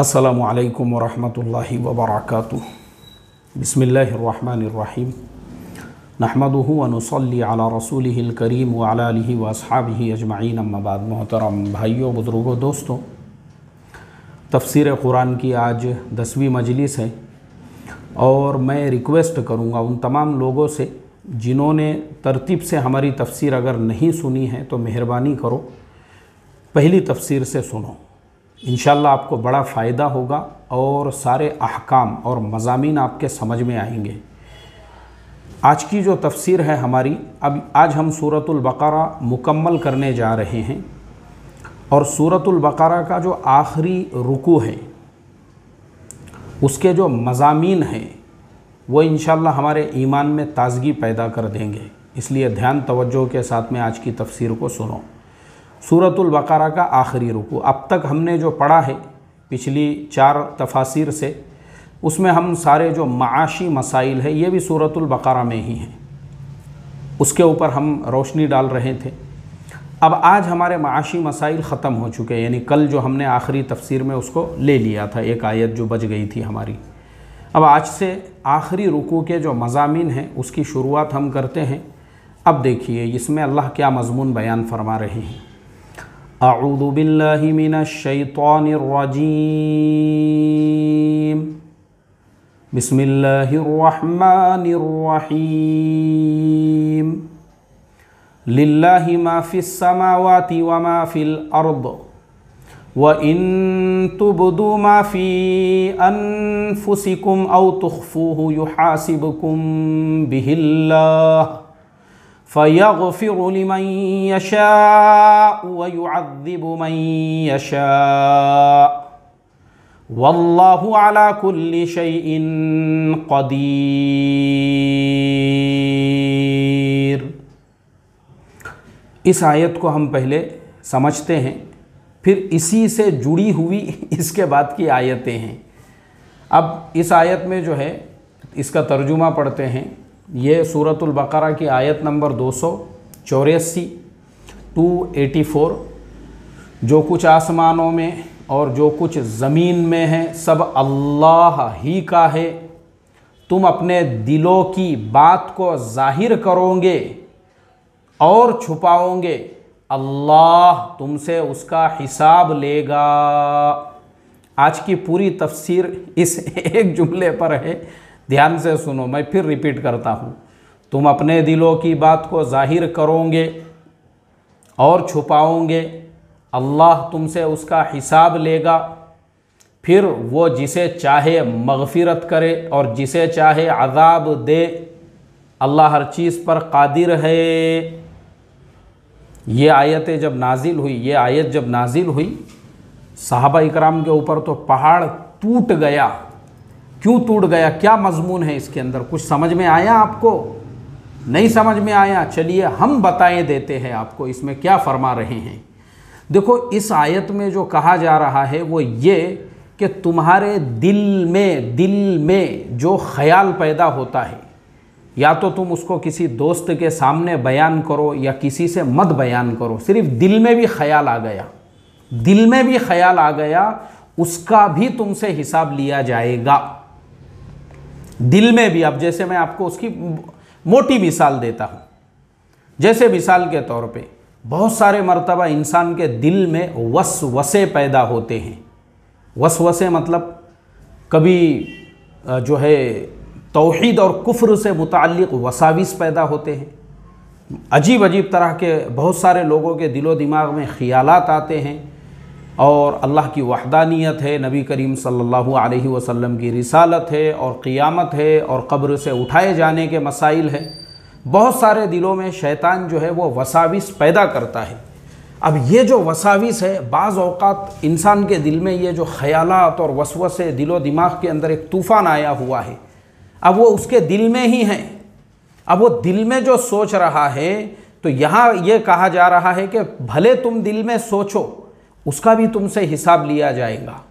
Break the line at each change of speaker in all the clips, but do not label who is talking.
अस्सलाम वालेकुम वरहमतुल्लाहि वबरकातुह बिस्मिल्लाहिर्रहमानिर्रहीम नहमदुहु व नुसल्ली अला रसूलिहिल करीम व अला आलिहि व अस्हाबिहि अजमाइन अम्मा बाद मोहतरम भाइयों बुज़ुर्गों दोस्तों तफसीर कुरान की आज दसवीं मजलिस है और मैं रिक्वेस्ट करूँगा उन तमाम लोगों से जिन्होंने तरतीब से हमारी तफसीर अगर नहीं सुनी है तो मेहरबानी करो पहली तफसीर से सुनो इनशाला आपको बड़ा फ़ायदा होगा और सारे अहकाम और मजामी आपके समझ में आएंगे आज की जो तफसीर है हमारी अब आज हम सूरतुल्बकरा मुकम्मल करने जा रहे हैं और सूरतुल्बकरा का जो आखिरी रुकू है उसके जो मजामी हैं वो इनशाला हमारे ईमान में ताज़गी पैदा कर देंगे इसलिए ध्यान तवज्जो के साथ में आज की तफसीर को सुनो सूरतुल बकरा का आखिरी रुकू अब तक हमने जो पढ़ा है पिछली चार तफासिर से उसमें हम सारे जो माशी मसाइल है ये भी सूरतुल बकरा में ही हैं उसके ऊपर हम रोशनी डाल रहे थे अब आज हमारे माशी मसाइल ख़त्म हो चुके हैं यानी कल जो हमने आखिरी तफसीर में उसको ले लिया था एक आयत जो बच गई थी हमारी अब आज से आखिरी रुकू के जो मजामी हैं उसकी शुरुआत हम करते हैं अब देखिए इसमें अल्लाह क्या मजमून बयान फरमा रहे हैं أعوذ بالله من الشيطان الرجيم بسم الله الرحمن الرحيم لله ما في السماوات وما في الأرض وإن تبدوا ما في أنفسكم أو تخفوه يحاسبكم به الله فيغفر لمن يشاء ويعذب من يشاء والله على كل شيء قدير इस आयत को हम पहले समझते हैं फिर इसी से जुड़ी हुई इसके बाद की आयतें हैं अब इस आयत में जो है इसका तर्जुमा पढ़ते हैं ये सूरतुल बकरा की आयत नंबर दो सौ चौरासी टू एटी फोर जो कुछ आसमानों में और जो कुछ ज़मीन में है सब अल्लाह ही का है तुम अपने दिलों की बात को जाहिर करोगे और छुपाओगे अल्लाह तुमसे उसका हिसाब लेगा आज की पूरी तफसीर इस एक जुमले पर है ध्यान से सुनो मैं फिर रिपीट करता हूँ तुम अपने दिलों की बात को जाहिर करोगे और छुपाओगे अल्लाह तुमसे उसका हिसाब लेगा फिर वो जिसे चाहे मगफिरत करे और जिसे चाहे अजाब दे अल्लाह हर चीज़ पर कादिर है ये आयतें जब नाजिल हुई ये आयत जब नाजिल हुई साहबा इकराम के ऊपर तो पहाड़ टूट गया क्यों टूट गया क्या मजमून है इसके अंदर कुछ समझ में आया आपको नहीं समझ में आया चलिए हम बताए देते हैं आपको इसमें क्या फरमा रहे हैं देखो इस आयत में जो कहा जा रहा है वो ये कि तुम्हारे दिल में दिल में जो ख्याल पैदा होता है या तो तुम उसको किसी दोस्त के सामने बयान करो या किसी से मत बयान करो सिर्फ दिल में भी ख्याल आ गया दिल में भी ख्याल आ गया उसका भी तुमसे हिसाब लिया जाएगा दिल में भी अब जैसे मैं आपको उसकी मोटी मिसाल देता हूँ जैसे मिसाल के तौर पे बहुत सारे मरतबा इंसान के दिल में वस वसे पैदा होते हैं वस वसे मतलब कभी जो है तोहद और कुफ्र से मुतक़ वसाविस पैदा होते हैं अजीब अजीब तरह के बहुत सारे लोगों के दिलो दिमाग में ख्यालात आते हैं और अल्लाह की वहदानियत है नबी करीम सल्लल्लाहु अलैहि वसल्लम की रिसालत है और क़ियामत है और कब्र से उठाए जाने के मसाइल है बहुत सारे दिलों में शैतान जो है वो वसाविस पैदा करता है अब ये जो वसाविस है बाज़ अवत इंसान के दिल में ये जो ख्यालात और वसवसे दिलो दिमाग के अंदर एक तूफ़ान आया हुआ है अब वो उसके दिल में ही हैं अब वो दिल में जो सोच रहा है तो यहाँ ये कहा जा रहा है कि भले तुम दिल में सोचो उसका भी तुमसे हिसाब लिया जाएगा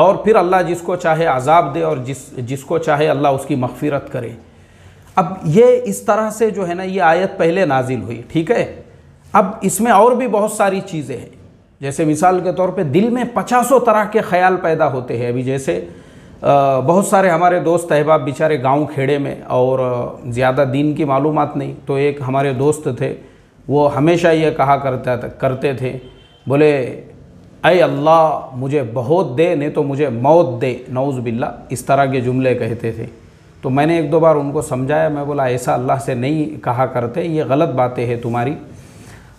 और फिर अल्लाह जिसको चाहे अजाब दे और जिस जिसको चाहे अल्लाह उसकी मगफिरत करे अब ये इस तरह से जो है ना ये आयत पहले नाजिल हुई ठीक है अब इसमें और भी बहुत सारी चीज़ें हैं जैसे मिसाल के तौर पे दिल में पचासों तरह के ख्याल पैदा होते हैं अभी जैसे बहुत सारे हमारे दोस्त अहबाब बेचारे गांव खेड़े में और ज़्यादा दीन की मालूम नहीं तो एक हमारे दोस्त थे वो हमेशा ये कहा करता था करते थे बोले अय अल्लाह मुझे बहुत दे नहीं तो मुझे मौत दे नौज़ बिल्ला इस तरह के जुमले कहते थे तो मैंने एक दो बार उनको समझाया मैं बोला ऐसा अल्लाह से नहीं कहा करते ये गलत बातें हैं तुम्हारी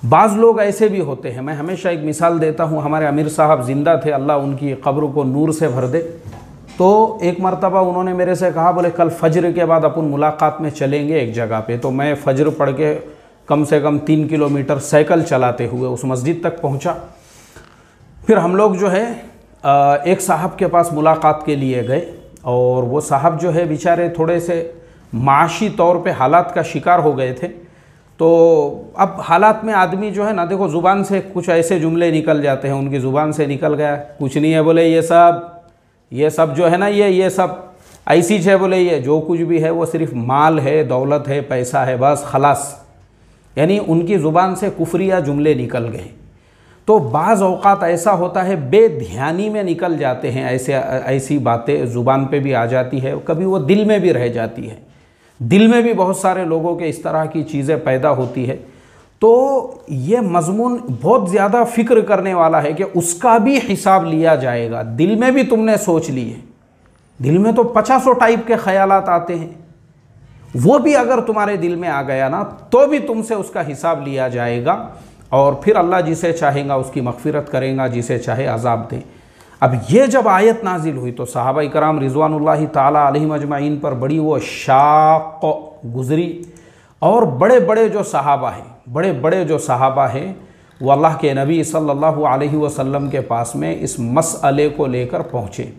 बाज़ लोग ऐसे भी होते हैं मैं हमेशा एक मिसाल देता हूँ हमारे अमीर साहब ज़िंदा थे अल्लाह उनकी कब्र को नूर से भर दे तो एक मरतबा उन्होंने मेरे से कहा बोले कल फजर के बाद अपन मुलाकात में चलेंगे एक जगह पे तो मैं फजर पढ़ के कम से कम तीन किलोमीटर साइकिल चलाते हुए उस मस्जिद तक पहुंचा फिर हम लोग जो है एक साहब के पास मुलाकात के लिए गए और वो साहब जो है बेचारे थोड़े से माशी तौर पे हालात का शिकार हो गए थे तो अब हालात में आदमी जो है ना देखो ज़ुबान से कुछ ऐसे जुमले निकल जाते हैं उनकी ज़ुबान से निकल गया कुछ नहीं है बोले ये सब ये सब जो है ना ये ये सब ऐसी है बोले ये जो कुछ भी है वो सिर्फ माल है दौलत है पैसा है बस खलास यानी उनकी ज़ुबान से कुफरिया जुमले निकल गए तो बाज़ अवकात ऐसा होता है बेध्यानी में निकल जाते हैं ऐसे ऐसी बातें ज़ुबान पे भी आ जाती है कभी वो दिल में भी रह जाती है दिल में भी बहुत सारे लोगों के इस तरह की चीज़ें पैदा होती है तो ये मजमून बहुत ज़्यादा फ़िक्र करने वाला है कि उसका भी हिसाब लिया जाएगा दिल में भी तुमने सोच लिए दिल में तो पचासों टाइप के ख़्यालत आते हैं वो भी अगर तुम्हारे दिल में आ गया ना तो भी तुमसे उसका हिसाब लिया जाएगा और फिर अल्लाह जिसे चाहेगा उसकी मगफिरत करेगा जिसे चाहे अजाब दे अब ये जब आयत नाजिल हुई तो साहबा कराम रिजवानल ताली मजमाइन पर बड़ी वो शाक गुज़री और बड़े बड़े जो साहबा हैं बड़े बड़े जो साहबा हैं वो अल्लाह के नबी सल्लल्लाहु अलैहि वसल्लम के पास में इस मसले को लेकर पहुँचे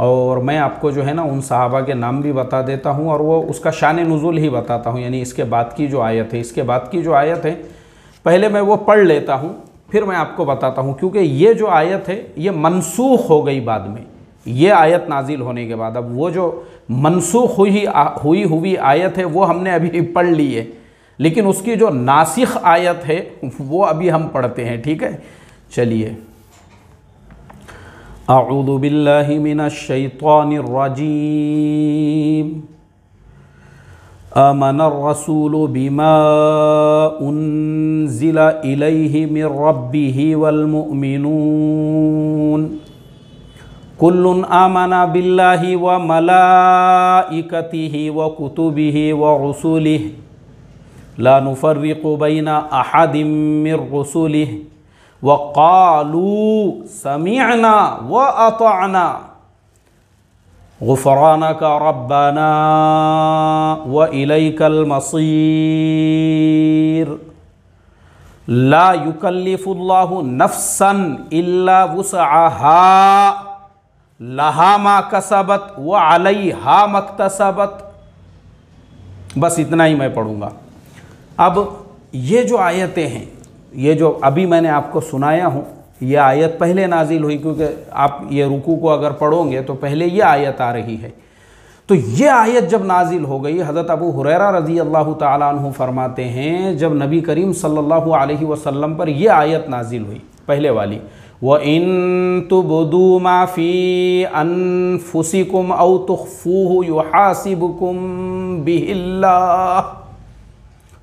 और मैं आपको जो है ना उन सहाबा के नाम भी बता देता हूँ और वो उसका शान नज़ुल ही बताता हूँ यानी इसके बाद की जो आयत है इसके बाद की जो आयत है पहले मैं वो पढ़ लेता हूँ फिर मैं आपको बताता हूँ क्योंकि ये जो आयत है ये मनसूख हो गई बाद में ये आयत नाजिल होने के बाद अब वो जो मनसूख हुई हुई हुई आयत है वो हमने अभी पढ़ ली है लेकिन उसकी जो नासिख आयत है वो अभी हम पढ़ते हैं ठीक है चलिए أعوذ بالله من الشيطان الرجيم آمن الرسول بما أنزل إليه من ربه والمؤمنون كل آمن بالله وملائكته وكتبه ورسله لا نفرق بين أحد من رسله वालू समियाना व अताना गुफराना का रबाना व इलकल मसीर ला युकल्लिफुल्लाहु नफसन इल्ला वुसआहा लहा मा कसबत व अलैहा मक्तसबत बस इतना ही मैं पढ़ूंगा अब ये जो आयतें हैं ये जो अभी मैंने आपको सुनाया हूँ ये आयत पहले नाजिल हुई क्योंकि आप ये रुकू को अगर पढ़ोगे तो पहले ये आयत आ रही है तो ये आयत जब नाजिल हो गई हज़रत अबू हुरैरा रज़ी अल्लाह तु फरमाते हैं जब नबी करीम सल्लल्लाहु अलैहि वसल्लम पर यह आयत नाजिल हुई पहले वाली व इन तुबदू माफ़ी अनफुसिकुम औ तुखफू युहासिबुकुम बिहिल्ला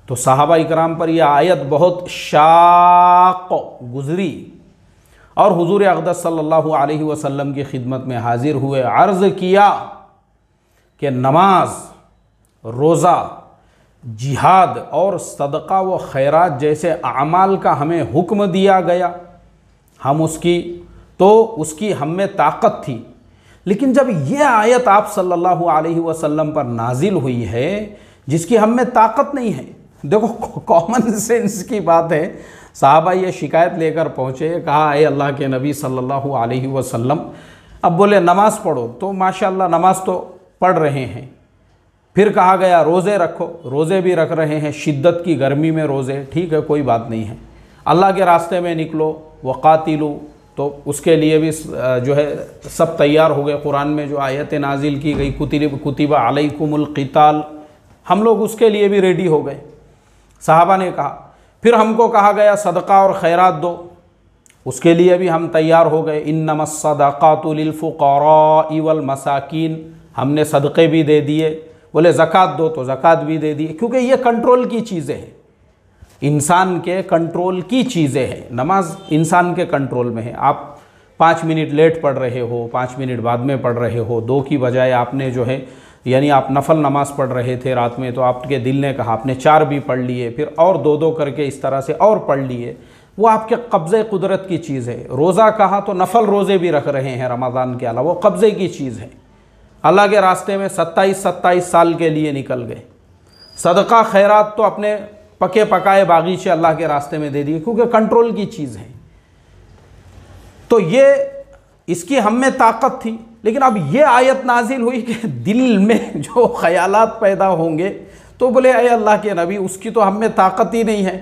तो साहबा इकराम पर यह आयत बहुत शाक गुजरी और हुजूर अकदस सल्लल्लाहु अलैहि वसल्लम की खिदमत में हाजिर हुए अर्ज़ किया कि नमाज रोज़ा जिहाद और सदका व खैरात जैसे अमाल का हमें हुक्म दिया गया हम उसकी तो उसकी हम में ताकत थी लेकिन जब यह आयत आप सल्लल्लाहु अलैहि वसल्लम पर नाजिल हुई है जिसकी हम में ताकत नहीं है देखो कॉमन सेंस की बात है साहबा ये शिकायत लेकर पहुँचे कहा अरे अल्लाह के नबी सल्लल्लाहु अलैहि वसल्लम अब बोले नमाज़ पढ़ो तो माशाल्लाह नमाज़ तो पढ़ रहे हैं फिर कहा गया रोज़े रखो रोज़े भी रख रहे हैं शिद्दत की गर्मी में रोज़े ठीक है कोई बात नहीं है अल्लाह के रास्ते में निकलो वक़ातिलू तो उसके लिए भी जो है सब तैयार हो गए कुरान में जो आयत नाजिल की गई कुतिब कुतिबा अलैकुमुल क़िताल हम लोग उसके लिए भी रेडी हो गए साहबा ने कहा फिर हमको कहा गया सदका और खैरात दो उसके लिए भी हम तैयार हो गए इन नमसदातुलफ़ुकर मसाकिन हमने सदक़े भी दे दिए बोले ज़क़़त दो तो ज़क़़त भी दे दिए क्योंकि ये कंट्रोल की चीज़ें हैं इंसान के कंट्रोल की चीज़ें हैं नमाज इंसान के कंट्रोल में है आप पाँच मिनट लेट पढ़ रहे हो पाँच मिनट बाद में पढ़ रहे हो दो की बजाय आपने जो है यानी आप नफल नमाज पढ़ रहे थे रात में तो आपके दिल ने कहा आपने चार भी पढ़ लिए फिर और दो दो करके इस तरह से और पढ़ लिए वो आपके कब्ज़े कुदरत की चीज़ है रोज़ा कहा तो नफल रोज़े भी रख रहे हैं रमज़ान के अलावा वो कब्ज़े की चीज़ है अल्लाह के रास्ते में सत्ताईस सत्ताईस साल के लिए निकल गए सदका खैरात तो अपने पके पकाए बागीचे अल्लाह के रास्ते में दे दिए क्योंकि कंट्रोल की चीज़ है तो ये इसकी हम में ताकत थी लेकिन अब ये आयत नाजिल हुई कि दिल में जो ख्याल पैदा होंगे तो बोले अरे अल्लाह के नबी उसकी तो हम में ताकत ही नहीं है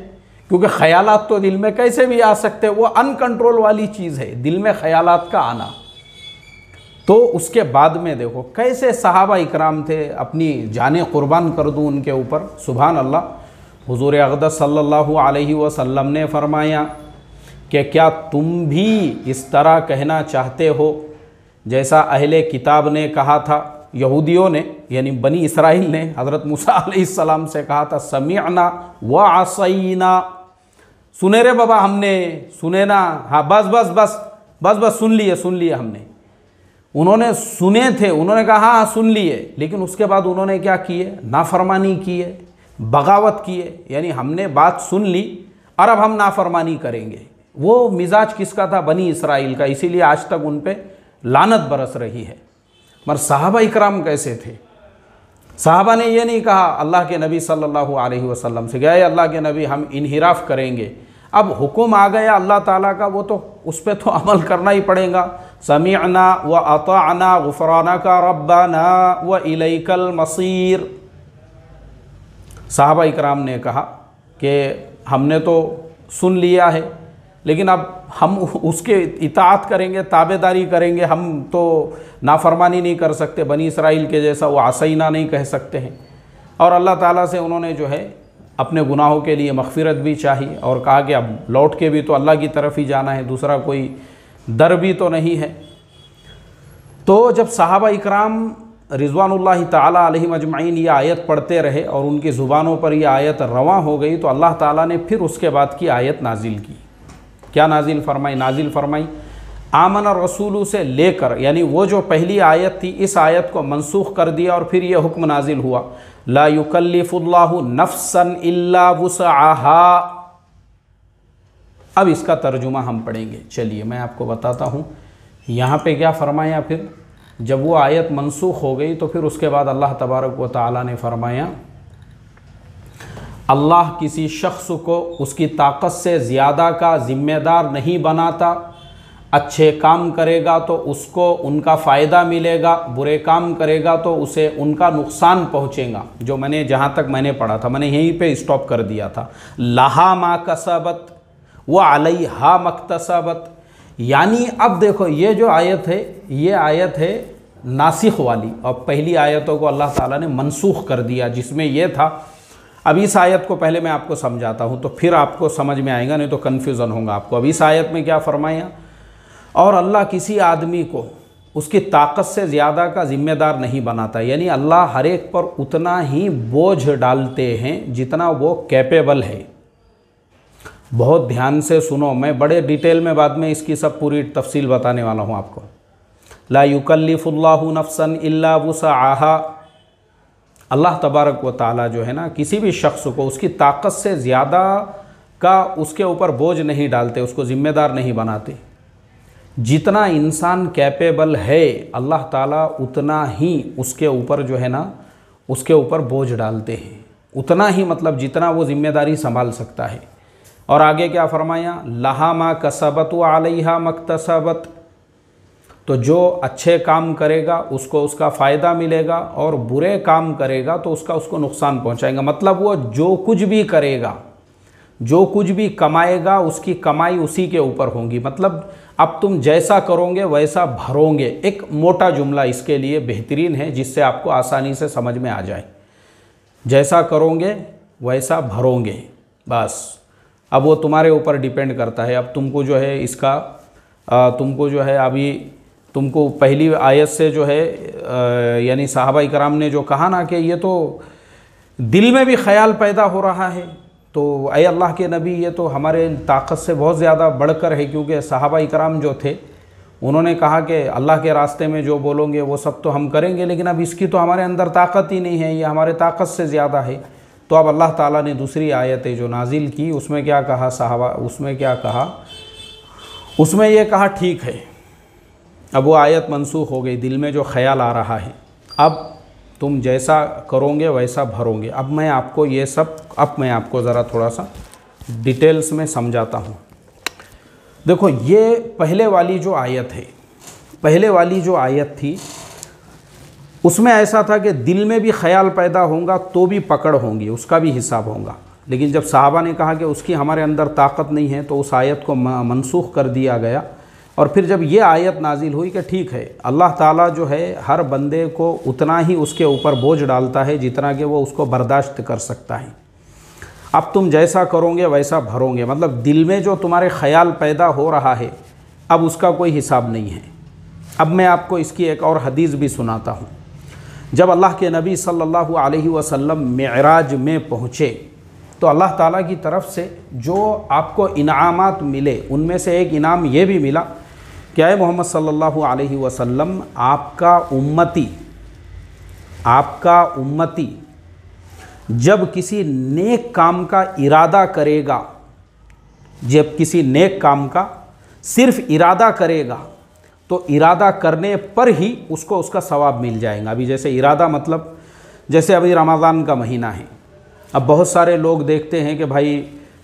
क्योंकि ख्याल तो दिल में कैसे भी आ सकते हैं वो अनकंट्रोल वाली चीज़ है दिल में ख्याल का आना तो उसके बाद में देखो कैसे सहाबा इकराम थे अपनी जान कुर्बान कर दूँ उनके ऊपर सुबहान अल्लाह हज़ूर अकदस सल्लल्लाहु अलैहि वसल्लम ने फरमाया कि क्या तुम भी इस तरह कहना चाहते हो जैसा अहले किताब ने कहा था यहूदियों ने यानी बनी इसराइल ने हज़रत मूसा से कहा था समीना व आसईना सुने रे बाबा हमने सुने ना हाँ बस बस बस बस बस सुन लिए सुन लिए हमने उन्होंने सुने थे उन्होंने कहा हाँ, हाँ सुन लिए लेकिन उसके बाद उन्होंने क्या किए नाफरमानी किए बगावत किए यानी हमने बात सुन ली और अब हम नाफरमानी करेंगे वो मिजाज किसका था बनी इसराइल का इसीलिए आज तक उन पर लानत बरस रही है मगर साहबा इकराम कैसे थे साहबा ने यह नहीं कहा अल्लाह के नबी सल्लल्लाहु अलैहि वसल्लम से गए अल्लाह के नबी हम इनहराफ करेंगे अब हुक्म आ गया अल्लाह ताला का वो तो उस पर तो अमल करना ही पड़ेगा समीना व अताना गफ़राना का रब्बाना व इलकल मसीर साहबा इकराम ने कहा कि हमने तो सुन लिया है लेकिन अब हम उसके इतात करेंगे ताबेदारी करेंगे हम तो नाफरमानी नहीं कर सकते बनी इसराइल के जैसा वो आसैना नहीं कह सकते हैं और अल्लाह ताला से उन्होंने जो है अपने गुनाहों के लिए मगफिरत भी चाहिए और कहा कि अब लौट के भी तो अल्लाह की तरफ ही जाना है दूसरा कोई दर भी तो नहीं है तो जब साहबा इकराम रिजवानुल्लाह तजमाइन अलैहि ये आयत पढ़ते रहे और उनकी ज़ुबानों पर यह आयत रवा हो गई तो अल्लाह ताला ने फिर उसके बाद की आयत नाजिल की क्या नाजिल फरमाई नाजिल फरमाई आमन रसूल से लेकर यानी वो जो पहली आयत थी इस आयत को मनसूख कर दिया और फिर यह हुक्म नाजिल हुआ ला युकल्लिफुल्लाह नफसन इल्ला वसआहा अब इसका तर्जुमा हम पढ़ेंगे चलिए मैं आपको बताता हूँ यहाँ पे क्या फरमाया फिर जब वो आयत मनसूख हो गई तो फिर उसके बाद अल्लाह तबारक व ताली ने फरमाया अल्लाह किसी शख्स को उसकी ताकत से ज़्यादा का ज़िम्मेदार नहीं बनाता अच्छे काम करेगा तो उसको उनका फ़ायदा मिलेगा बुरे काम करेगा तो उसे उनका नुकसान पहुँचेगा जो मैंने जहाँ तक मैंने पढ़ा था मैंने यहीं पे स्टॉप कर दिया था लहा माँ कसबत व अलई हा मकतसबत यानी अब देखो ये जो आयत है ये आयत है नासिक वाली और पहली आयतों को अल्लाह ताला ने मनसूख कर दिया जिसमें यह था अब इस आयत को पहले मैं आपको समझाता हूँ तो फिर आपको समझ में आएगा नहीं तो कन्फ्यूज़न होगा आपको अब इस आयत में क्या फरमाया और अल्लाह किसी आदमी को उसकी ताकत से ज़्यादा का ज़िम्मेदार नहीं बनाता यानी अल्लाह हर एक पर उतना ही बोझ डालते हैं जितना वो कैपेबल है बहुत ध्यान से सुनो मैं बड़े डिटेल में बाद में इसकी सब पूरी तफसील बताने वाला हूँ आपको ला युकल्लिफ़ुल्लाहु नफसन इल्ला आहा अल्लाह तबारक व ताली जो है ना किसी भी शख्स को उसकी ताकत से ज़्यादा का उसके ऊपर बोझ नहीं डालते उसको ज़िम्मेदार नहीं बनाते जितना इंसान कैपेबल है अल्लाह ताला उतना ही उसके ऊपर जो है ना उसके ऊपर बोझ डालते हैं उतना ही मतलब जितना वो ज़िम्मेदारी संभाल सकता है और आगे क्या फरमाया लहा माँ कसबत व आलिहा मकतसबत तो जो अच्छे काम करेगा उसको उसका फ़ायदा मिलेगा और बुरे काम करेगा तो उसका उसको नुकसान पहुंचाएगा मतलब वो जो कुछ भी करेगा जो कुछ भी कमाएगा उसकी कमाई उसी के ऊपर होगी मतलब अब तुम जैसा करोगे वैसा भरोगे एक मोटा जुमला इसके लिए बेहतरीन है जिससे आपको आसानी से समझ में आ जाए जैसा करोगे वैसा भरोगे बस अब वो तुम्हारे ऊपर डिपेंड करता है अब तुमको जो है इसका तुमको जो है अभी तुमको पहली आयत से जो है यानी साहबा कराम ने जो कहा ना कि ये तो दिल में भी ख्याल पैदा हो रहा है तो अय अल्लाह के नबी ये तो हमारे ताकत से बहुत ज़्यादा बढ़कर है क्योंकि साहबा कराम जो थे उन्होंने कहा कि अल्लाह के रास्ते में जो बोलोगे वो सब तो हम करेंगे लेकिन अब इसकी तो हमारे अंदर ताकत ही नहीं है ये हमारे ताकत से ज़्यादा है तो अब अल्लाह ताला ने दूसरी आयतें जो नाजिल की उसमें क्या कहा साहबा उसमें क्या कहा उसमें ये कहा ठीक है अब वो आयत मनसूख हो गई दिल में जो ख्याल आ रहा है अब तुम जैसा करोगे वैसा भरोगे अब मैं आपको ये सब अब मैं आपको ज़रा थोड़ा सा डिटेल्स में समझाता हूँ देखो ये पहले वाली जो आयत है पहले वाली जो आयत थी उसमें ऐसा था कि दिल में भी ख्याल पैदा होगा तो भी पकड़ होंगी उसका भी हिसाब होगा लेकिन जब साहबा ने कहा कि उसकी हमारे अंदर ताकत नहीं है तो उस आयत को मनसूख कर दिया गया और फिर जब ये आयत नाजिल हुई कि ठीक है अल्लाह ताला जो है हर बंदे को उतना ही उसके ऊपर बोझ डालता है जितना कि वो उसको बर्दाश्त कर सकता है अब तुम जैसा करोगे वैसा भरोगे मतलब दिल में जो तुम्हारे ख्याल पैदा हो रहा है अब उसका कोई हिसाब नहीं है अब मैं आपको इसकी एक और हदीस भी सुनाता हूँ जब अल्लाह के नबी सल्लल्लाहु अलैहि वसल्लम मेराज में पहुँचे तो अल्लाह ताला की तरफ से जो आपको इनामत मिले उनमें से एक इनाम ये भी मिला क्या है मोहम्मद सल्लल्लाहु अलैहि वसल्लम आपका उम्मती आपका उम्मती जब किसी नेक काम का इरादा करेगा जब किसी नेक काम का सिर्फ इरादा करेगा तो इरादा करने पर ही उसको उसका सवाब मिल जाएगा अभी जैसे इरादा मतलब जैसे अभी रमज़ान का महीना है अब बहुत सारे लोग देखते हैं कि भाई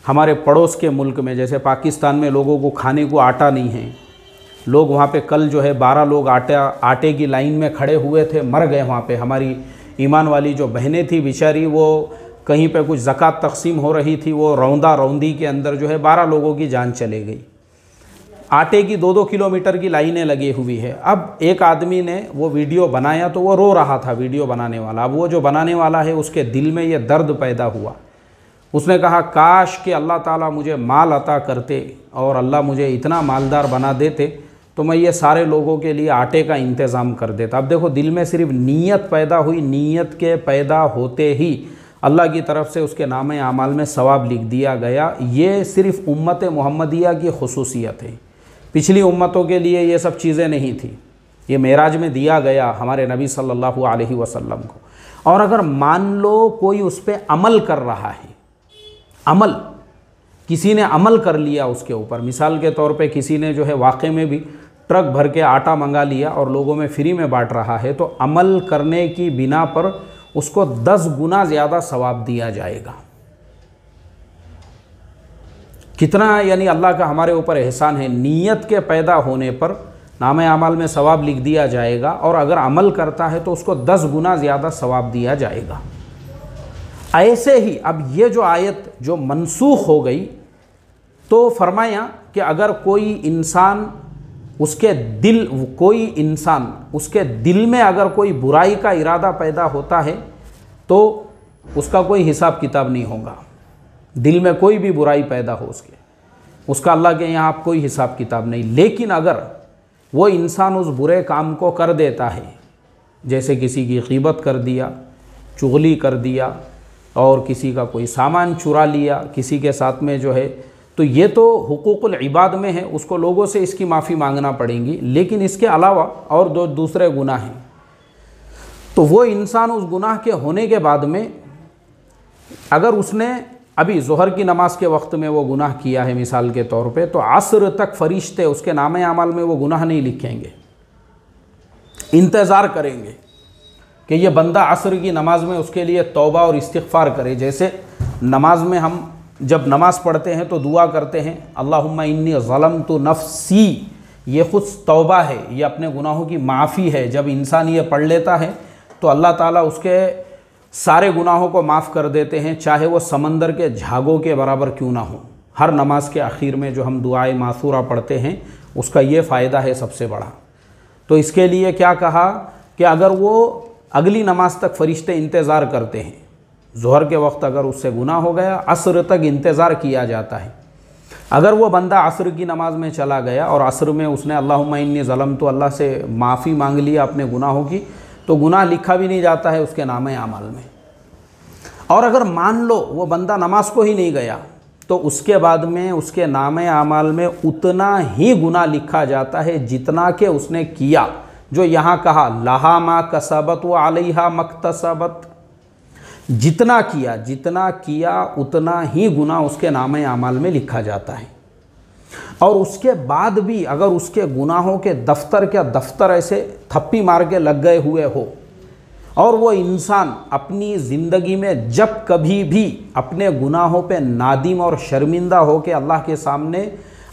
हमारे पड़ोस के मुल्क में जैसे पाकिस्तान में लोगों को खाने को आटा नहीं है लोग वहाँ पे कल जो है बारह लोग आटा आटे की लाइन में खड़े हुए थे मर गए वहाँ पे हमारी ईमान वाली जो बहनें थी बेचारी वो कहीं पे कुछ ज़क़़त तकसीम हो रही थी वो रौंदा रौंदी के अंदर जो है बारह लोगों की जान चले गई आटे की दो दो किलोमीटर की लाइनें लगी हुई है अब एक आदमी ने वो वीडियो बनाया तो वो रो रहा था वीडियो बनाने वाला अब वो जो बनाने वाला है उसके दिल में ये दर्द पैदा हुआ उसने कहा काश कि अल्लाह ताला मुझे माल अता करते और अल्लाह मुझे इतना मालदार बना देते तो मैं ये सारे लोगों के लिए आटे का इंतज़ाम कर देता अब देखो दिल में सिर्फ नीयत पैदा हुई नीयत के पैदा होते ही अल्लाह की तरफ से उसके नाम आमाल में सवाब लिख दिया गया ये सिर्फ़ उम्मत मोहम्मदिया की खसूसियत है पिछली उम्मतों के लिए ये सब चीज़ें नहीं थी ये मेराज में दिया गया हमारे नबी सल्लल्लाहु अलैहि वसल्लम को और अगर मान लो कोई उस पर अमल कर रहा है अमल किसी ने अमल कर लिया उसके ऊपर मिसाल के तौर पे किसी ने जो है वाक़े में भी ट्रक भर के आटा मंगा लिया और लोगों में फ्री में बांट रहा है तो अमल करने की बिना पर उसको दस गुना ज़्यादा सवाब दिया जाएगा कितना यानी अल्लाह का हमारे ऊपर एहसान है नीयत के पैदा होने पर नाम अमल में सवाब लिख दिया जाएगा और अगर अमल करता है तो उसको दस गुना ज़्यादा सवाब दिया जाएगा ऐसे ही अब ये जो आयत जो मनसूख हो गई तो फरमाया कि अगर कोई इंसान उसके दिल कोई इंसान उसके दिल में अगर कोई बुराई का इरादा पैदा होता है तो उसका कोई हिसाब किताब नहीं होगा दिल में कोई भी बुराई पैदा हो उसके उसका अल्लाह के यहाँ कोई हिसाब किताब नहीं लेकिन अगर वो इंसान उस बुरे काम को कर देता है जैसे किसी की कीबत कर दिया चुगली कर दिया और किसी का कोई सामान चुरा लिया किसी के साथ में जो है तो ये तो हक़ूक़ल इबाद में है उसको लोगों से इसकी माफ़ी मांगना पड़ेगी लेकिन इसके अलावा और दो दूसरे गुनाह हैं तो वो इंसान उस गुनाह के होने के बाद में अगर उसने अभी जहर की नमाज के वक्त में वो गुनाह किया है मिसाल के तौर पे तो असर तक फरिश्ते उसके नाम अमाल में वो गुनाह नहीं लिखेंगे इंतज़ार करेंगे कि ये बंदा असर की नमाज में उसके लिए तोबा और इस्तफ़ार करे जैसे नमाज में हम जब नमाज़ पढ़ते हैं तो दुआ करते हैं अल्लाहुम्मा इन्नी ज़लम तो नफसी ये खुद तौबा है ये अपने गुनाहों की माफ़ी है जब इंसान ये पढ़ लेता है तो अल्लाह ताला उसके सारे गुनाहों को माफ़ कर देते हैं चाहे वो समंदर के झागों के बराबर क्यों ना हो हर नमाज के आखिर में जो हम दुआए मासूरा पढ़ते हैं उसका ये फ़ायदा है सबसे बड़ा तो इसके लिए क्या कहा कि अगर वो अगली नमाज तक फरिश्ते इंतज़ार करते हैं जहर के वक्त अगर उससे गुना हो गया असर तक इंतज़ार किया जाता है अगर वो बंदा असर की नमाज में चला गया और असर में उसने अल्लाह ज़लम तो अल्लाह से माफ़ी मांग लिया अपने गुनाहों की तो गुनाह लिखा भी नहीं जाता है उसके नाम अमाल में और अगर मान लो वो बंदा नमाज को ही नहीं गया तो उसके बाद में उसके नाम अमाल में उतना ही गुना लिखा जाता है जितना के उसने किया जो यहाँ कहा लहा माँ कसबत व आलिहा मकतसबत जितना किया जितना किया उतना ही गुना उसके नाम अमाल में लिखा जाता है और उसके बाद भी अगर उसके गुनाहों के दफ्तर क्या दफ्तर ऐसे थप्पी मार के लग गए हुए हो और वो इंसान अपनी ज़िंदगी में जब कभी भी अपने गुनाहों पे नादिम और शर्मिंदा हो के अल्लाह के सामने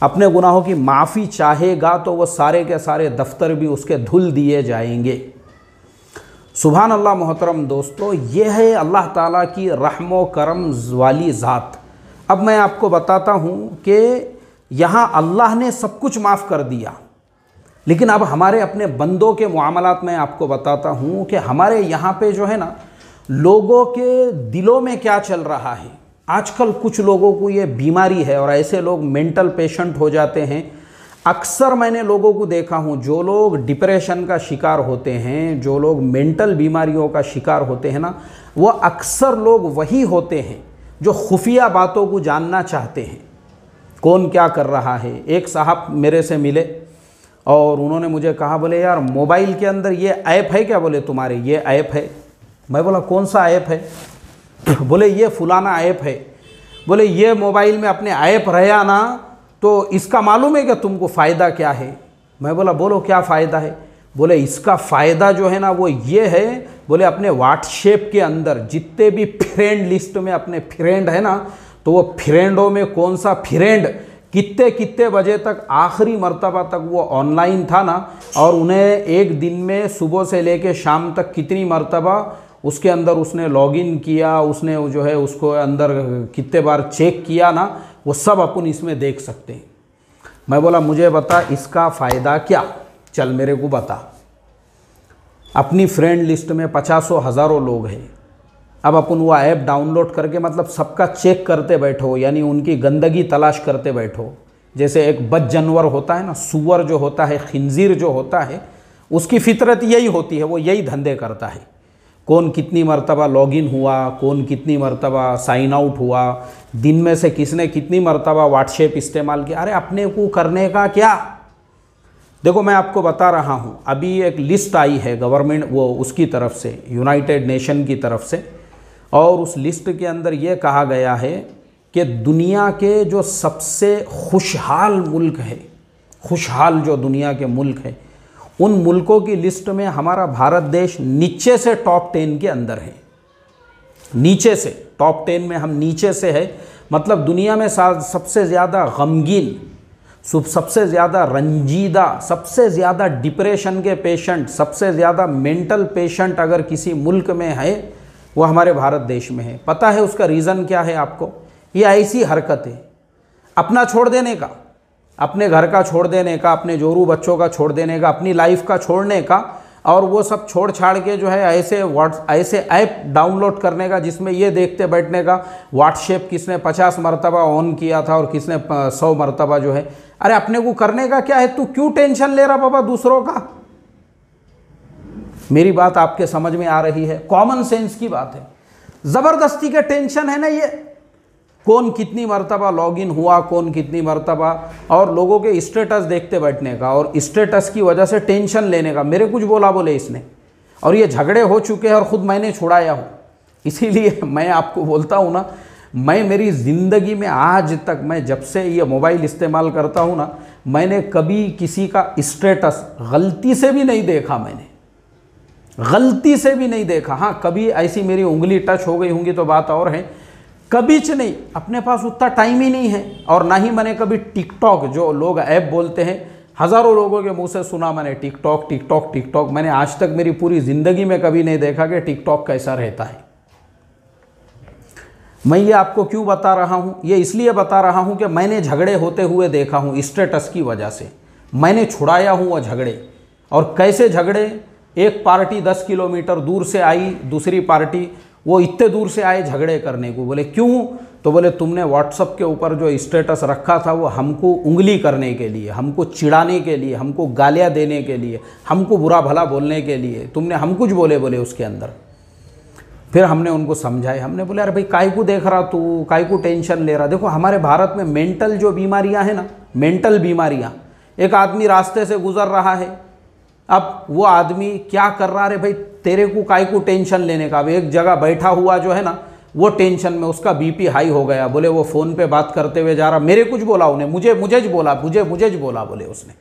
अपने गुनाहों की माफ़ी चाहेगा तो वो सारे के सारे दफ्तर भी उसके धुल दिए जाएंगे सुबहान अल्लाह मोहतरम दोस्तों ये है अल्लाह ताला की रहम करम वाली ज़ात अब मैं आपको बताता हूँ कि यहाँ अल्लाह ने सब कुछ माफ़ कर दिया लेकिन अब हमारे अपने बंदों के मामलात में आपको बताता हूँ कि हमारे यहाँ पे जो है ना लोगों के दिलों में क्या चल रहा है आजकल कुछ लोगों को ये बीमारी है और ऐसे लोग मेंटल पेशेंट हो जाते हैं अक्सर मैंने लोगों को देखा हूँ जो लोग डिप्रेशन का शिकार होते हैं जो लोग मेंटल बीमारियों का शिकार होते हैं ना वो अक्सर लोग वही होते हैं जो खुफिया बातों को जानना चाहते हैं कौन क्या कर रहा है एक साहब मेरे से मिले और उन्होंने मुझे कहा बोले यार मोबाइल के अंदर ये ऐप है क्या बोले तुम्हारे ये ऐप है मैं बोला कौन सा ऐप है बोले ये फुलाना ऐप है बोले ये मोबाइल में अपने ऐप रहा ना तो इसका मालूम है क्या तुमको फ़ायदा क्या है मैं बोला बोलो क्या फ़ायदा है बोले इसका फ़ायदा जो है ना वो ये है बोले अपने व्हाट्सएप के अंदर जितने भी फ्रेंड लिस्ट में अपने फ्रेंड है ना तो वो फ्रेंडों में कौन सा फ्रेंड कितने कितने बजे तक आखिरी मरतबा तक वो ऑनलाइन था ना और उन्हें एक दिन में सुबह से कर शाम तक कितनी मरतबा उसके अंदर उसने लॉगिन किया उसने जो है उसको अंदर कितने बार चेक किया ना वो सब अपन इसमें देख सकते हैं मैं बोला मुझे बता इसका फ़ायदा क्या चल मेरे को बता अपनी फ्रेंड लिस्ट में पचासों हज़ारों लोग हैं अब अपन वो ऐप डाउनलोड करके मतलब सबका चेक करते बैठो यानी उनकी गंदगी तलाश करते बैठो जैसे एक बद जानवर होता है ना सुअर जो होता है खिंजीर जो होता है उसकी फितरत यही होती है वो यही धंधे करता है कौन कितनी मरतबा लॉगिन हुआ कौन कितनी मरतबा साइन आउट हुआ दिन में से किसने कितनी मरतबा व्हाट्सएप इस्तेमाल किया अरे अपने को करने का क्या देखो मैं आपको बता रहा हूँ अभी एक लिस्ट आई है गवर्नमेंट वो उसकी तरफ से यूनाइटेड नेशन की तरफ से और उस लिस्ट के अंदर ये कहा गया है कि दुनिया के जो सबसे खुशहाल मुल्क है खुशहाल जो दुनिया के मुल्क है उन मुल्कों की लिस्ट में हमारा भारत देश नीचे से टॉप टेन के अंदर है नीचे से टॉप टेन में हम नीचे से है मतलब दुनिया में सबसे ज़्यादा गमगीन सबसे ज़्यादा रंजीदा सबसे ज़्यादा डिप्रेशन के पेशेंट सबसे ज़्यादा मेंटल पेशेंट अगर किसी मुल्क में है वो हमारे भारत देश में है पता है उसका रीज़न क्या है आपको ये ऐसी हरकत है अपना छोड़ देने का अपने घर का छोड़ देने का अपने जोरू बच्चों का छोड़ देने का अपनी लाइफ का छोड़ने का और वो सब छोड़ छाड़ के जो है ऐसे व्हाट्स ऐसे ऐप डाउनलोड करने का जिसमें ये देखते बैठने का व्हाट्सएप किसने पचास मरतबा ऑन किया था और किसने सौ मरतबा जो है अरे अपने को करने का क्या है तू क्यों टेंशन ले रहा बाबा दूसरों का मेरी बात आपके समझ में आ रही है कॉमन सेंस की बात है ज़बरदस्ती का टेंशन है ना ये कौन कितनी मरतबा लॉगिन हुआ कौन कितनी मरतबा और लोगों के स्टेटस देखते बैठने का और स्टेटस की वजह से टेंशन लेने का मेरे कुछ बोला बोले इसने और ये झगड़े हो चुके हैं और ख़ुद मैंने छुड़ाया हूँ इसीलिए मैं आपको बोलता हूँ ना मैं मेरी ज़िंदगी में आज तक मैं जब से ये मोबाइल इस्तेमाल करता हूँ ना मैंने कभी किसी का स्टेटस गलती से भी नहीं देखा मैंने गलती से भी नहीं देखा हाँ कभी ऐसी मेरी उंगली टच हो गई होंगी तो बात और है कभी च नहीं अपने पास उतना टाइम ही नहीं है और ना ही मैंने कभी टिकटॉक जो लोग ऐप बोलते हैं हज़ारों लोगों के मुंह से सुना मैंने टिकटॉक टिकटॉक टिकटॉक मैंने आज तक मेरी पूरी ज़िंदगी में कभी नहीं देखा कि टिकटॉक कैसा रहता है मैं ये आपको क्यों बता रहा हूँ ये इसलिए बता रहा हूँ कि मैंने झगड़े होते हुए देखा हूँ स्टेटस की वजह से मैंने छुड़ाया हूँ वह झगड़े और कैसे झगड़े एक पार्टी दस किलोमीटर दूर से आई दूसरी पार्टी वो इतने दूर से आए झगड़े करने को बोले क्यों तो बोले तुमने व्हाट्सअप के ऊपर जो स्टेटस रखा था वो हमको उंगली करने के लिए हमको चिढ़ाने के लिए हमको गालियाँ देने के लिए हमको बुरा भला बोलने के लिए तुमने हम कुछ बोले बोले उसके अंदर फिर हमने उनको समझाए हमने बोले अरे भाई काय को देख रहा तू काय को टेंशन ले रहा देखो हमारे भारत में मेंटल जो बीमारियां हैं ना मेंटल बीमारियां एक आदमी रास्ते से गुजर रहा है अब वो आदमी क्या कर रहा है भाई तेरे को काय को टेंशन लेने का अब एक जगह बैठा हुआ जो है ना वो टेंशन में उसका बीपी हाई हो गया बोले वो फ़ोन पे बात करते हुए जा रहा मेरे कुछ बोला उन्हें मुझे मुझे ज बोला मुझे मुझे ज बोला बोले उसने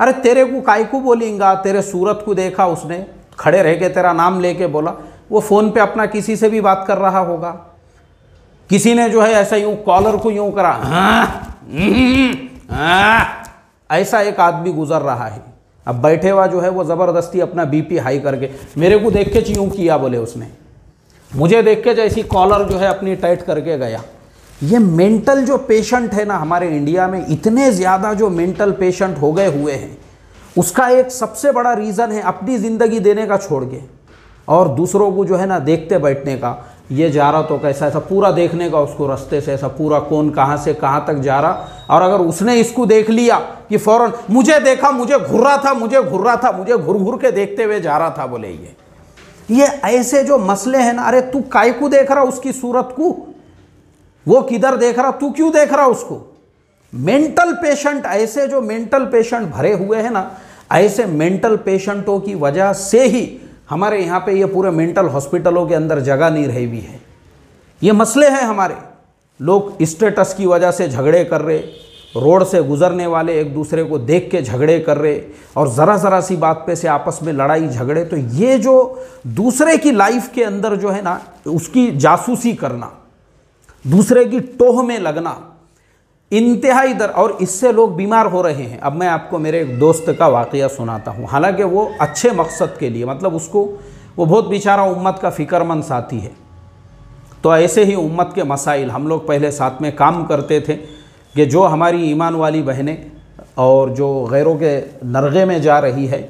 अरे तेरे को काय को बोलेंगा तेरे सूरत को देखा उसने खड़े रह के तेरा नाम लेके बोला वो फ़ोन पे अपना किसी से भी बात कर रहा होगा किसी ने जो है ऐसा यूँ कॉलर को यूँ करा हाँ, हम्म, हम्म, हाँ। ऐसा एक आदमी गुजर रहा है अब बैठे हुआ जो है वो ज़बरदस्ती अपना बीपी हाई करके मेरे को देख के च्यूँ किया बोले उसने मुझे देख के जैसी कॉलर जो है अपनी टाइट करके गया ये मेंटल जो पेशेंट है ना हमारे इंडिया में इतने ज़्यादा जो मेंटल पेशेंट हो गए हुए हैं उसका एक सबसे बड़ा रीज़न है अपनी ज़िंदगी देने का छोड़ के और दूसरों को जो है ना देखते बैठने का ये जा रहा तो कैसा ऐसा पूरा देखने का उसको रास्ते से ऐसा पूरा कौन कहाँ से कहाँ तक जा रहा और अगर उसने इसको देख लिया कि फ़ौरन मुझे देखा मुझे घुर रहा था मुझे घुर रहा था मुझे घुर घुर के देखते हुए जा रहा था बोले ये ये ऐसे जो मसले हैं ना अरे तू काय को देख रहा उसकी सूरत को वो किधर देख रहा तू क्यों देख रहा उसको मेंटल पेशेंट ऐसे जो मेंटल पेशेंट भरे हुए हैं ना ऐसे मेंटल पेशेंटों की वजह से ही हमारे यहाँ पे ये पूरे मेंटल हॉस्पिटलों के अंदर जगह नहीं रही हुई है ये मसले हैं हमारे लोग स्टेटस की वजह से झगड़े कर रहे रोड से गुजरने वाले एक दूसरे को देख के झगड़े कर रहे और ज़रा ज़रा सी बात पे से आपस में लड़ाई झगड़े तो ये जो दूसरे की लाइफ के अंदर जो है ना उसकी जासूसी करना दूसरे की टोह में लगना इंतहाई दर और इससे लोग बीमार हो रहे हैं अब मैं आपको मेरे एक दोस्त का वाक़ सुनाता हूँ हालांकि वो अच्छे मकसद के लिए मतलब उसको वो बहुत बेचारा उम्मत का फ़िक्रमंद साथी है तो ऐसे ही उम्मत के मसाइल हम लोग पहले साथ में काम करते थे कि जो हमारी ईमान वाली बहनें और जो गैरों के नरगे में जा रही है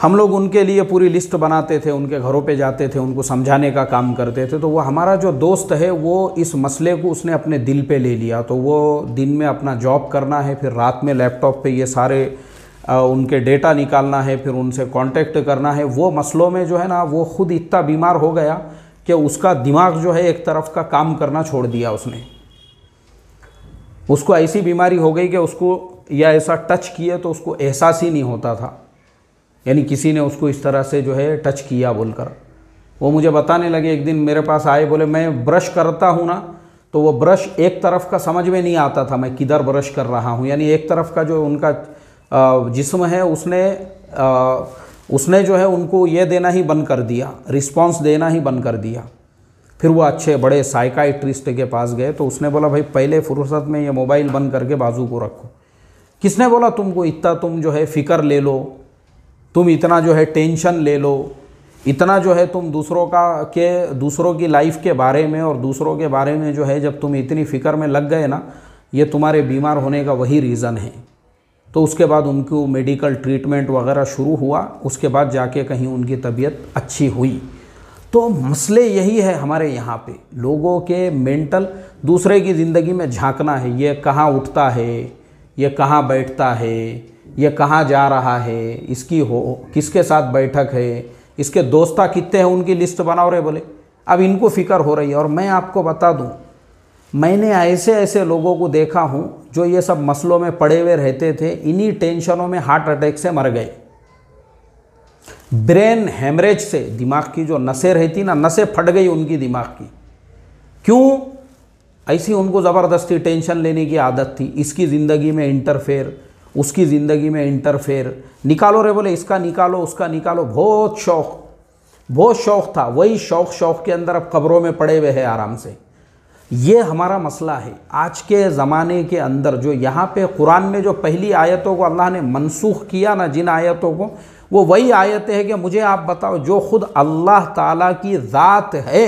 हम लोग उनके लिए पूरी लिस्ट बनाते थे उनके घरों पे जाते थे उनको समझाने का काम करते थे तो वो हमारा जो दोस्त है वो इस मसले को उसने अपने दिल पे ले लिया तो वो दिन में अपना जॉब करना है फिर रात में लैपटॉप पे ये सारे आ, उनके डेटा निकालना है फिर उनसे कांटेक्ट करना है वो मसलों में जो है ना वो खुद इतना बीमार हो गया कि उसका दिमाग जो है एक तरफ का काम करना छोड़ दिया उसने उसको ऐसी बीमारी हो गई कि उसको या ऐसा टच किए तो उसको एहसास ही नहीं होता था यानी किसी ने उसको इस तरह से जो है टच किया बोलकर वो मुझे बताने लगे एक दिन मेरे पास आए बोले मैं ब्रश करता हूँ ना तो वो ब्रश एक तरफ का समझ में नहीं आता था मैं किधर ब्रश कर रहा हूँ यानी एक तरफ का जो उनका जिस्म है उसने उसने जो है उनको ये देना ही बंद कर दिया रिस्पॉन्स देना ही बंद कर दिया फिर वो अच्छे बड़े साइकाइट्रिस्ट के पास गए तो उसने बोला भाई पहले फुर्सत में ये मोबाइल बंद करके बाजू को रखो किसने बोला तुमको इतना तुम जो है फ़िक्र ले लो तुम इतना जो है टेंशन ले लो इतना जो है तुम दूसरों का के दूसरों की लाइफ के बारे में और दूसरों के बारे में जो है जब तुम इतनी फिक्र में लग गए ना ये तुम्हारे बीमार होने का वही रीज़न है तो उसके बाद उनको मेडिकल ट्रीटमेंट वगैरह शुरू हुआ उसके बाद जाके कहीं उनकी तबीयत अच्छी हुई तो मसले यही है हमारे यहाँ पे लोगों के मेंटल दूसरे की ज़िंदगी में झांकना है ये कहाँ उठता है ये कहाँ बैठता है ये कहाँ जा रहा है इसकी हो किसके साथ बैठक है इसके दोस्ता कितने हैं उनकी लिस्ट बनाओ रहे बोले अब इनको फिक्र हो रही है और मैं आपको बता दूँ मैंने ऐसे ऐसे लोगों को देखा हूँ जो ये सब मसलों में पड़े हुए रहते थे इन्हीं टेंशनों में हार्ट अटैक से मर गए ब्रेन हेमरेज से दिमाग की जो नसें रहती ना नसें फट गई उनकी दिमाग की क्यों ऐसी उनको ज़बरदस्ती टेंशन लेने की आदत थी इसकी ज़िंदगी में इंटरफेयर उसकी ज़िंदगी में इंटरफेयर निकालो रे बोले इसका निकालो उसका निकालो बहुत शौक़ बहुत शौक़ था वही शौक़ शौक़ के अंदर अब कब्रों में पड़े हुए हैं आराम से ये हमारा मसला है आज के ज़माने के अंदर जो यहाँ पे कुरान में जो पहली आयतों को अल्लाह ने मनसूख किया ना जिन आयतों को वो वही आयतें हैं कि मुझे आप बताओ जो खुद अल्लाह ताला की ज़ात है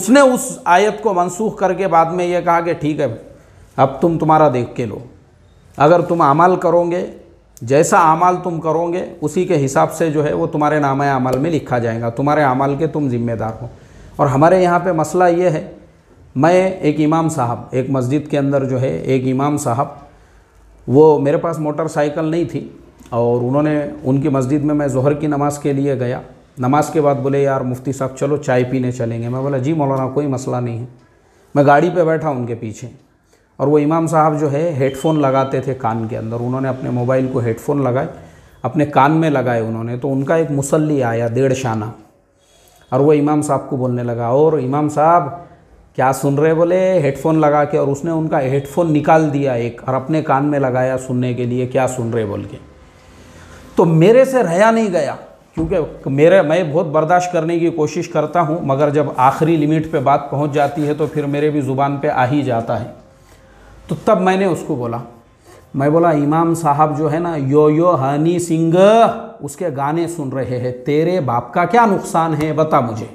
उसने उस आयत को मनसूख करके बाद में ये कहा कि ठीक है अब तुम तुम्हारा देख के लो अगर तुम अमल करोगे जैसा अमल तुम करोगे उसी के हिसाब से जो है वो तुम्हारे नाम अमल में लिखा जाएगा तुम्हारे अमल के तुम ज़िम्मेदार हो और हमारे यहाँ पे मसला ये है मैं एक इमाम साहब एक मस्जिद के अंदर जो है एक इमाम साहब वो मेरे पास मोटरसाइकिल नहीं थी और उन्होंने उनकी मस्जिद में मैं जहर की नमाज़ के लिए गया नमाज़ के बाद बोले यार मुफ्ती साहब चलो चाय पीने चलेंगे मैं बोला जी मौलाना कोई मसला नहीं है मैं गाड़ी पर बैठा उनके पीछे और वो इमाम साहब जो है हेडफोन लगाते थे कान के अंदर उन्होंने अपने मोबाइल को हेडफोन लगाए अपने कान में लगाए उन्होंने तो उनका एक मुसल्ली आया डेढ़ शाना और वो इमाम साहब को बोलने लगा और इमाम साहब क्या सुन रहे बोले हेडफोन लगा के और उसने उनका हेडफोन निकाल दिया एक और अपने कान में लगाया सुनने के लिए क्या सुन रहे बोल के तो मेरे से रहा नहीं गया क्योंकि मेरे मैं बहुत बर्दाश्त करने की कोशिश करता हूँ मगर जब आखिरी लिमिट पे बात पहुँच जाती है तो फिर मेरे भी ज़ुबान पे आ ही जाता है तो तब मैंने उसको बोला मैं बोला इमाम साहब जो है ना यो यो हनी सिंह उसके गाने सुन रहे हैं तेरे बाप का क्या नुकसान है बता मुझे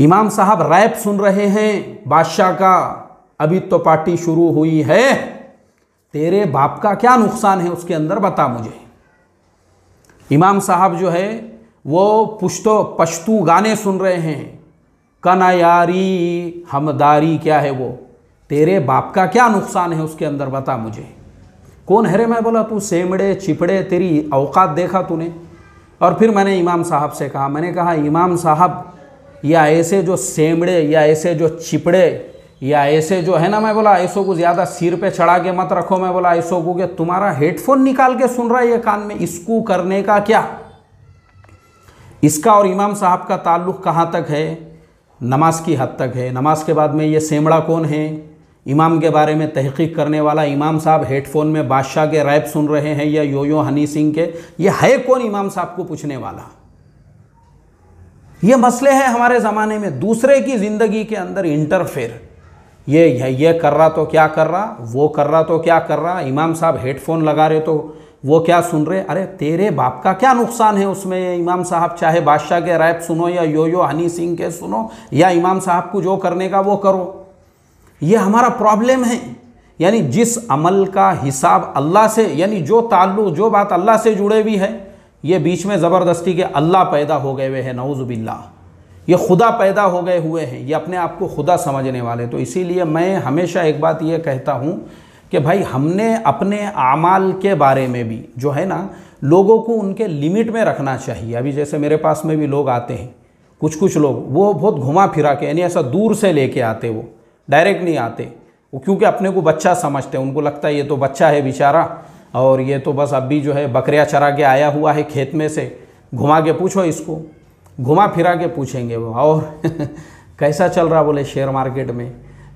इमाम साहब रैप सुन रहे हैं बादशाह का अभी तो पार्टी शुरू हुई है तेरे बाप का क्या नुकसान है उसके अंदर बता मुझे इमाम साहब जो है वो पुश्तो पश्तू गाने सुन रहे हैं कनायारी हमदारी क्या है वो तेरे बाप का क्या नुकसान है उसके अंदर बता मुझे कौन है रे मैं बोला तू सेमड़े चिपड़े तेरी औकात देखा तूने और फिर मैंने इमाम साहब से कहा मैंने कहा इमाम साहब या ऐसे जो सेमड़े या ऐसे जो चिपड़े या ऐसे जो है ना मैं बोला ऐसो को ज़्यादा सिर पे चढ़ा के मत रखो मैं बोला ऐसो को कि तुम्हारा हेडफोन निकाल के सुन रहा है ये कान में इसको करने का क्या इसका और इमाम साहब का ताल्लुक़ कहाँ तक है नमाज की हद तक है नमाज के बाद में ये सेमड़ा कौन है इमाम के बारे में तहकीक करने वाला इमाम साहब हेडफोन में बादशाह के रैप सुन रहे हैं या यो यो हनी सिंह के ये है कौन इमाम साहब को पूछने वाला ये मसले हैं हमारे ज़माने में दूसरे की ज़िंदगी के अंदर इंटरफेयर ये ये कर रहा तो क्या कर रहा वो कर रहा तो क्या कर रहा इमाम साहब हेडफोन लगा रहे तो वो क्या सुन रहे अरे तेरे बाप का क्या नुकसान है उसमें इमाम साहब चाहे बादशाह के रैप सुनो या यो यो हनी सिंह के सुनो या इमाम साहब को जो करने का वो करो ये हमारा प्रॉब्लम है यानी जिस अमल का हिसाब अल्लाह से यानी जो ताल्लुक़ जो बात अल्लाह से जुड़े हुई है ये बीच में ज़बरदस्ती के अल्लाह पैदा हो गए हुए हैं नवज़ुबिल्ला ये खुदा पैदा हो गए हुए हैं ये अपने आप को खुदा समझने वाले तो इसीलिए मैं हमेशा एक बात ये कहता हूँ कि भाई हमने अपने अमाल के बारे में भी जो है ना लोगों को उनके लिमिट में रखना चाहिए अभी जैसे मेरे पास में भी लोग आते हैं कुछ कुछ लोग वो बहुत घुमा फिरा के यानी ऐसा दूर से लेके आते वो डायरेक्ट नहीं आते वो क्योंकि अपने को बच्चा समझते हैं उनको लगता है ये तो बच्चा है बेचारा और ये तो बस अभी जो है बकरिया चरा के आया हुआ है खेत में से घुमा के पूछो इसको घुमा फिरा के पूछेंगे वो और कैसा चल रहा बोले शेयर मार्केट में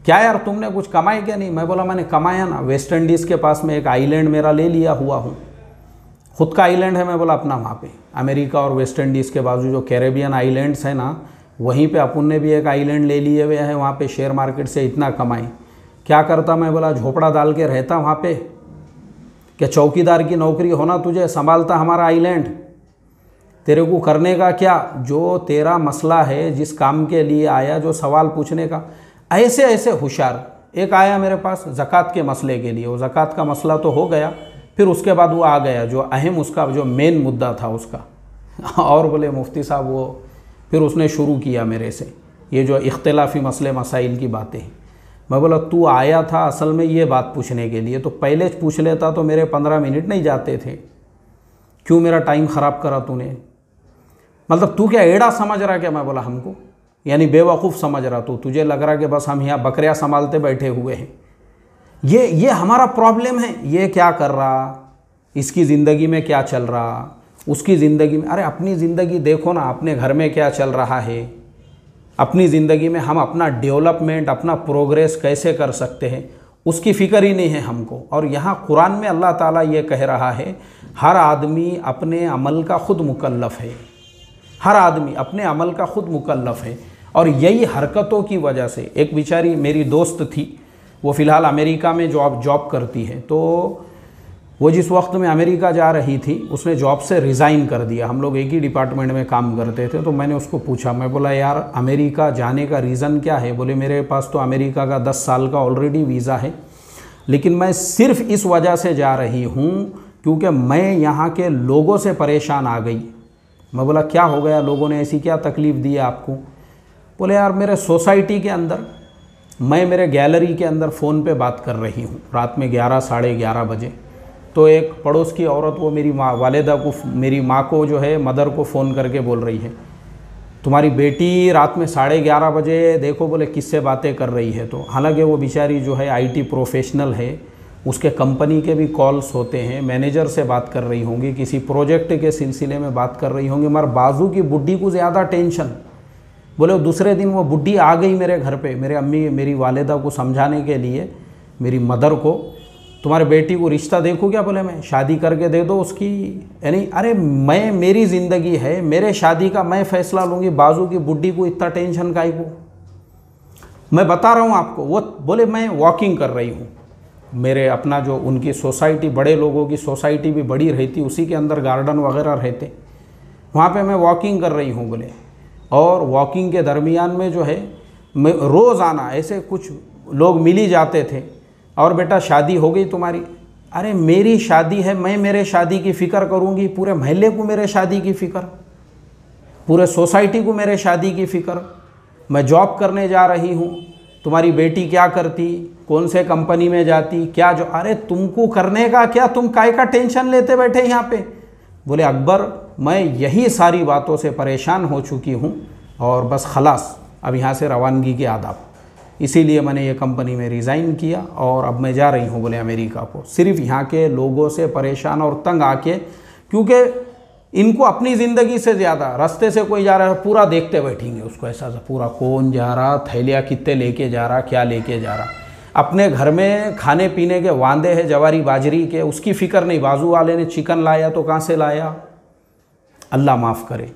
क्या यार तुमने कुछ कमाया क्या नहीं मैं बोला मैंने कमाया ना वेस्ट इंडीज़ के पास में एक आइलैंड मेरा ले लिया हुआ हूँ खुद का आइलैंड है मैं बोला अपना वहाँ पे अमेरिका और वेस्ट इंडीज़ के बाजू जो कैरेबियन आइलैंड्स हैं ना वहीं पे अपन ने भी एक आइलैंड ले लिए हुए हैं वहाँ पे शेयर मार्केट से इतना कमाई क्या करता मैं बोला झोपड़ा डाल के रहता वहाँ पे क्या चौकीदार की नौकरी होना तुझे संभालता हमारा आइलैंड तेरे को करने का क्या जो तेरा मसला है जिस काम के लिए आया जो सवाल पूछने का ऐसे ऐसे होशियार एक आया मेरे पास ज़क़़त के मसले के लिए वो ज़क़़त का मसला तो हो गया फिर उसके बाद वो आ गया जो अहम उसका जो मेन मुद्दा था उसका और बोले मुफ्ती साहब वो फिर उसने शुरू किया मेरे से ये जो इख्तलाफी मसले मसाइल की बातें हैं मैं बोला तू आया था असल में ये बात पूछने के लिए तो पहले पूछ लेता तो मेरे पंद्रह मिनट नहीं जाते थे क्यों मेरा टाइम ख़राब करा तूने मतलब तू क्या एड़ा समझ रहा क्या मैं बोला हमको यानी बेवकूफ़ समझ रहा तू तुझे लग रहा कि बस हम यहाँ बकरियाँ संभालते बैठे हुए हैं ये ये हमारा प्रॉब्लम है ये क्या कर रहा इसकी ज़िंदगी में क्या चल रहा उसकी ज़िंदगी में अरे अपनी ज़िंदगी देखो ना अपने घर में क्या चल रहा है अपनी ज़िंदगी में हम अपना डेवलपमेंट अपना प्रोग्रेस कैसे कर सकते हैं उसकी फ़िक्र ही नहीं है हमको और यहाँ कुरान में अल्लाह ताला ये कह रहा है हर आदमी अपने अमल का ख़ुद मुकल्लफ़ है हर आदमी अपने अमल का ख़ुद मुकल्लफ़ है और यही हरकतों की वजह से एक बेचारी मेरी दोस्त थी वो फ़िलहाल अमेरिका में जॉब जॉब करती है तो वो जिस वक्त में अमेरिका जा रही थी उसने जॉब से रिज़ाइन कर दिया हम लोग एक ही डिपार्टमेंट में काम करते थे तो मैंने उसको पूछा मैं बोला यार अमेरिका जाने का रीज़न क्या है बोले मेरे पास तो अमेरिका का दस साल का ऑलरेडी वीज़ा है लेकिन मैं सिर्फ इस वजह से जा रही हूँ क्योंकि मैं यहाँ के लोगों से परेशान आ गई मैं बोला क्या हो गया लोगों ने ऐसी क्या तकलीफ़ दी आपको बोले यार मेरे सोसाइटी के अंदर मैं मेरे गैलरी के अंदर फ़ोन पे बात कर रही हूँ रात में ग्यारह साढ़े ग्यारह बजे तो एक पड़ोस की औरत वो मेरी माँ वालदा को मेरी माँ को जो है मदर को फ़ोन करके बोल रही है तुम्हारी बेटी रात में साढ़े ग्यारह बजे देखो बोले किससे बातें कर रही है तो हालांकि वो बेचारी जो है आईटी प्रोफेशनल है उसके कंपनी के भी कॉल्स होते हैं मैनेजर से बात कर रही होंगी किसी प्रोजेक्ट के सिलसिले में बात कर रही होंगी मगर बाजू की बुढ़ी को ज़्यादा टेंशन बोले दूसरे दिन वो बुढ़ी आ गई मेरे घर पर मेरे अम्मी मेरी वालदा को समझाने के लिए मेरी मदर को तुम्हारे बेटी को रिश्ता देखो क्या बोले मैं शादी करके दे दो उसकी यानी अरे मैं मेरी ज़िंदगी है मेरे शादी का मैं फैसला लूँगी बाजू की बुढ़ी को इतना टेंशन का को मैं बता रहा हूँ आपको वो बोले मैं वॉकिंग कर रही हूँ मेरे अपना जो उनकी सोसाइटी बड़े लोगों की सोसाइटी भी बड़ी रहती उसी के अंदर गार्डन वगैरह रहते वहाँ पर मैं वॉकिंग कर रही हूँ बोले और वॉकिंग के दरमियान में जो है मैं आना ऐसे कुछ लोग मिल ही जाते थे और बेटा शादी हो गई तुम्हारी अरे मेरी शादी है मैं मेरे शादी की फ़िक्र करूँगी पूरे महल्ले को मेरे शादी की फ़िक्र पूरे सोसाइटी को मेरे शादी की फ़िक्र मैं जॉब करने जा रही हूँ तुम्हारी बेटी क्या करती कौन से कंपनी में जाती क्या जो अरे तुमको करने का क्या तुम काय का टेंशन लेते बैठे यहाँ पे बोले अकबर मैं यही सारी बातों से परेशान हो चुकी हूँ और बस खलास अब यहाँ से रवानगी के आदाब इसीलिए मैंने ये कंपनी में रिज़ाइन किया और अब मैं जा रही हूँ बोले अमेरिका को सिर्फ यहाँ के लोगों से परेशान और तंग आके क्योंकि इनको अपनी ज़िंदगी से ज़्यादा रास्ते से कोई जा रहा है पूरा देखते बैठेंगे उसको ऐसा पूरा कौन जा रहा थैलिया कितने लेके जा रहा क्या लेके जा रहा अपने घर में खाने पीने के वादे हैं जवारी बाजरी के उसकी फ़िक्र नहीं बाजू वाले ने चिकन लाया तो कहाँ से लाया अल्लाह माफ़ करे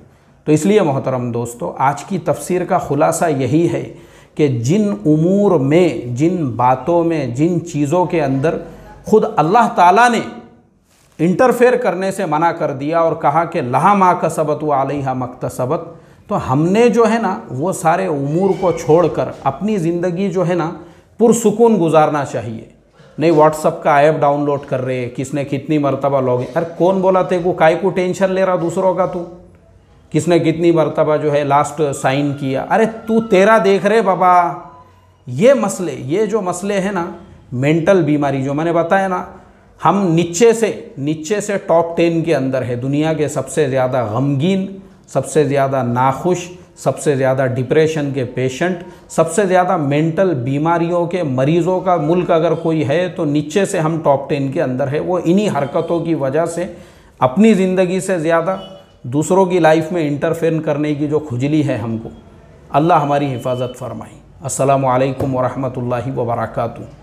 तो इसलिए मोहतरम दोस्तों आज की तफसीर का ख़ुलासा यही है कि जिन उमूर में जिन बातों में जिन चीज़ों के अंदर ख़ुद अल्लाह ताला ने इंटरफेयर करने से मना कर दिया और कहा कि लहा माँ का सबत व मक्त मकतसबत तो हमने जो है ना वो सारे उमूर को छोड़कर अपनी ज़िंदगी जो है ना पुरसकून गुजारना चाहिए नहीं व्हाट्सअप का ऐप डाउनलोड कर रहे किसने कितनी मरतबा लॉग अरे कौन बोला को काय को टेंशन ले रहा दूसरों का तू किसने कितनी मरतबा जो है लास्ट साइन किया अरे तू तेरा देख रहे बाबा ये मसले ये जो मसले हैं ना मेंटल बीमारी जो मैंने बताया ना हम नीचे से नीचे से टॉप टेन के अंदर है दुनिया के सबसे ज़्यादा गमगीन सबसे ज़्यादा नाखुश सबसे ज़्यादा डिप्रेशन के पेशेंट सबसे ज़्यादा मेंटल बीमारियों के मरीज़ों का मुल्क अगर कोई है तो नीचे से हम टॉप टेन के अंदर है वो इन्हीं हरकतों की वजह से अपनी ज़िंदगी से ज़्यादा दूसरों की लाइफ में इंटरफेयर करने की जो खुजली है हमको अल्लाह हमारी हिफाजत फरमाई असलकम वरहमल वर्का